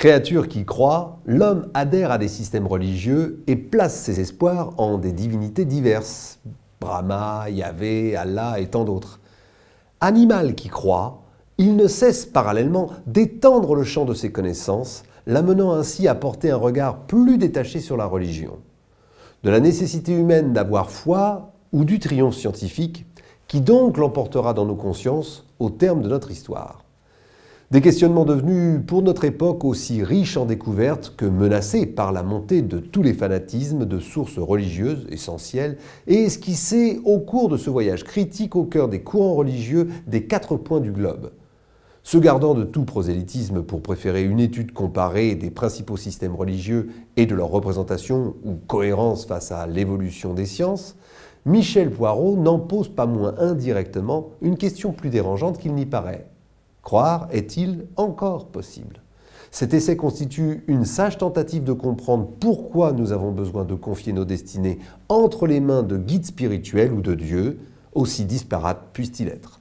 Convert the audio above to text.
Créature qui croit, l'homme adhère à des systèmes religieux et place ses espoirs en des divinités diverses, Brahma, Yahvé, Allah et tant d'autres. Animal qui croit, il ne cesse parallèlement d'étendre le champ de ses connaissances, l'amenant ainsi à porter un regard plus détaché sur la religion. De la nécessité humaine d'avoir foi ou du triomphe scientifique, qui donc l'emportera dans nos consciences au terme de notre histoire. Des questionnements devenus pour notre époque aussi riches en découvertes que menacés par la montée de tous les fanatismes de sources religieuses essentielles et esquissés au cours de ce voyage critique au cœur des courants religieux des quatre points du globe. Se gardant de tout prosélytisme pour préférer une étude comparée des principaux systèmes religieux et de leur représentation ou cohérence face à l'évolution des sciences, Michel Poirot n'en pose pas moins indirectement une question plus dérangeante qu'il n'y paraît. Croire est-il encore possible Cet essai constitue une sage tentative de comprendre pourquoi nous avons besoin de confier nos destinées entre les mains de guides spirituels ou de Dieu, aussi disparates puissent-ils être.